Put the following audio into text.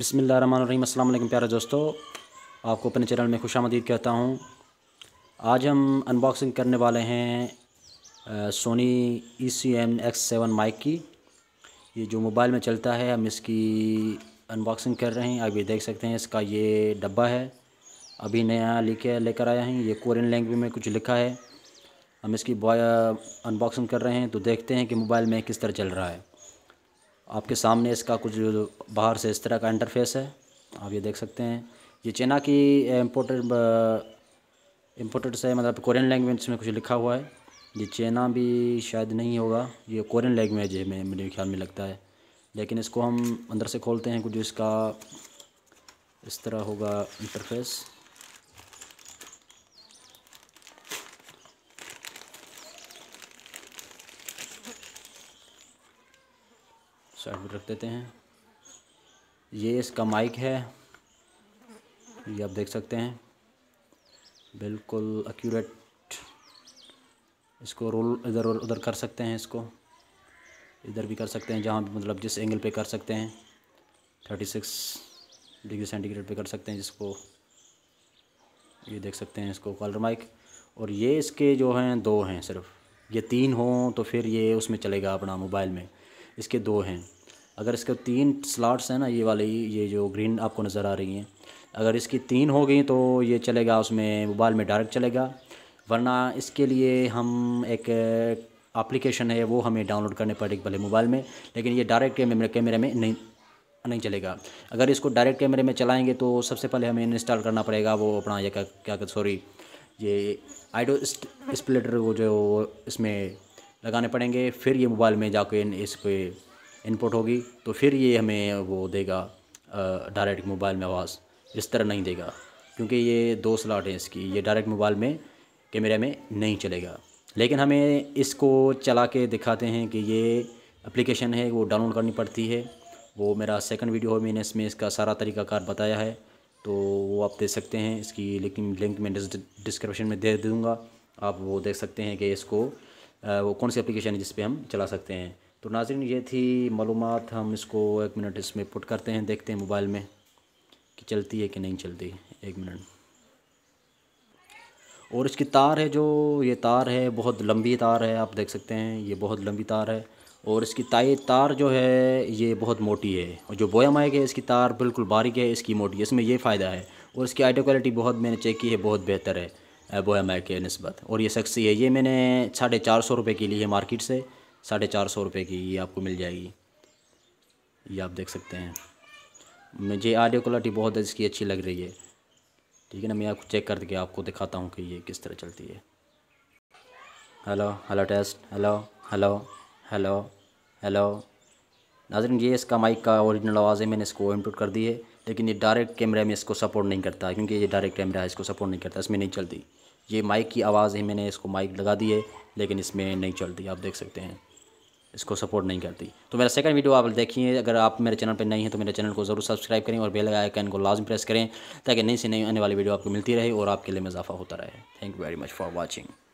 बसमिल अल्लाम प्यारे दोस्तों आपको अपने चैनल में खुश कहता हूँ आज हम अनबॉक्सिंग करने वाले हैं Sony E C M X seven mic की ये जो मोबाइल में चलता है हम इसकी अनबॉक्सिंग कर रहे हैं आप ये देख सकते हैं इसका ये डब्बा है अभी नया लेके लेकर आया है ये कोरियन लैंग्वेज में कुछ लिखा है हम इसकी अनबॉक्सिंग कर रहे हैं तो देखते हैं कि मोबाइल में किस तरह चल रहा है आपके सामने इसका कुछ बाहर से इस तरह का इंटरफेस है आप ये देख सकते हैं ये चाइना की इम्पोर्टेड इम्पोर्टेड से मतलब कोरियन लैंग्वेज में कुछ लिखा हुआ है ये चाइना भी शायद नहीं होगा ये कोरियन लैंग्वेज है मेरे ख्याल में लगता है लेकिन इसको हम अंदर से खोलते हैं कुछ इसका इस तरह होगा इंटरफेस साइड में रख देते हैं ये इसका माइक है ये आप देख सकते हैं बिल्कुल एक्यूरेट इसको रोल इधर उधर कर सकते हैं इसको इधर भी कर सकते हैं जहाँ मतलब जिस एंगल पे कर सकते हैं थर्टी सिक्स डिग्री सेंटीग्रेड पे कर सकते हैं जिसको ये देख सकते हैं इसको कॉलर माइक और ये इसके जो हैं दो हैं सिर्फ ये तीन हों तो फिर ये उसमें चलेगा अपना मोबाइल में इसके दो हैं अगर इसके तीन स्लॉट्स हैं ना ये वाली ये जो ग्रीन आपको नज़र आ रही हैं अगर इसकी तीन हो गई तो ये चलेगा उसमें मोबाइल में डायरेक्ट चलेगा वरना इसके लिए हम एक एप्लीकेशन है वो हमें डाउनलोड करने पड़ेगी भले मोबाइल में लेकिन ये डायरेक्ट कैमरे कैमरे में नहीं नहीं चलेगा अगर इसको डायरेक्ट कैमरे में चलाएंगे तो सबसे पहले हमें इंस्टॉल करना पड़ेगा वो अपना ये क्या क्या सॉरी ये आइडो स्प्लिटर वो जो इसमें लगाने पड़ेंगे फिर ये मोबाइल में इन इस पर इनपुट होगी तो फिर ये हमें वो देगा डायरेक्ट मोबाइल में आवाज़ इस तरह नहीं देगा क्योंकि ये दो स्लॉट हैं इसकी ये डायरेक्ट मोबाइल में कैमरे में नहीं चलेगा लेकिन हमें इसको चला के दिखाते हैं कि ये एप्लीकेशन है वो डाउनलोड करनी पड़ती है वो मेरा सेकंड वीडियो है मैंने इसमें इसका सारा तरीकाकार बताया है तो वो आप देख सकते हैं इसकी लेकिन लिंक मैं डिस्क्रिप्शन में दे दूँगा आप वो देख सकते हैं कि इसको वो कौन सी एप्लीकेशन है जिस पर हम चला सकते हैं तो नाजरन ये थी मालूम हम इसको एक मिनट इसमें पुट करते हैं देखते हैं मोबाइल में कि चलती है कि नहीं चलती एक मिनट और इसकी तार है जो ये तार है बहुत लंबी तार है आप देख सकते हैं ये बहुत लंबी तार है और इसकी ताई तार जो है ये बहुत मोटी है और जो बोया माइक है इसकी तार बिल्कुल बारीक है इसकी मोटी है इसमें ये फ़ायदा है और इसकी आइडियो क्वालिटी बहुत मैंने चेक की है बहुत बेहतर है बोया के नस्बत और ये सख्सी है ये मैंने साढ़े चार सौ रुपये की ली है मार्केट से साढ़े चार सौ रुपये की ये आपको मिल जाएगी ये आप देख सकते हैं मुझे आडियो क्वालिटी बहुत इसकी अच्छी लग रही है ठीक है ना मैं आपको चेक करके आपको दिखाता हूँ कि ये किस तरह चलती है hello hello test hello hello hello hello नाजरन ये इसका माइक का ओरिजिनल आवाज़ है मैंने इसको इनपुट कर दी है लेकिन ये डायरेक्ट कैमरा में इसको सपोर्ट नहीं करता क्योंकि ये डायरेक्ट कैमरा है इसको सपोर्ट नहीं करता इसमें नहीं चलती ये माइक की आवाज़ है मैंने इसको माइक लगा दी है लेकिन इसमें नहीं चलती आप देख सकते हैं इसको सपोर्ट नहीं करती तो मेरा सेकंड वीडियो आप देखिए अगर आप मेरे चैनल पर नहीं हैं तो मेरे चैनल को ज़रूर सब्सक्राइब करें और बेल आइकन को लाजम प्रेस करें ताकि नई से नई आने वाली वीडियो आपको मिलती रहे और आपके लिए इजाफा होता रहे thank you very much for watching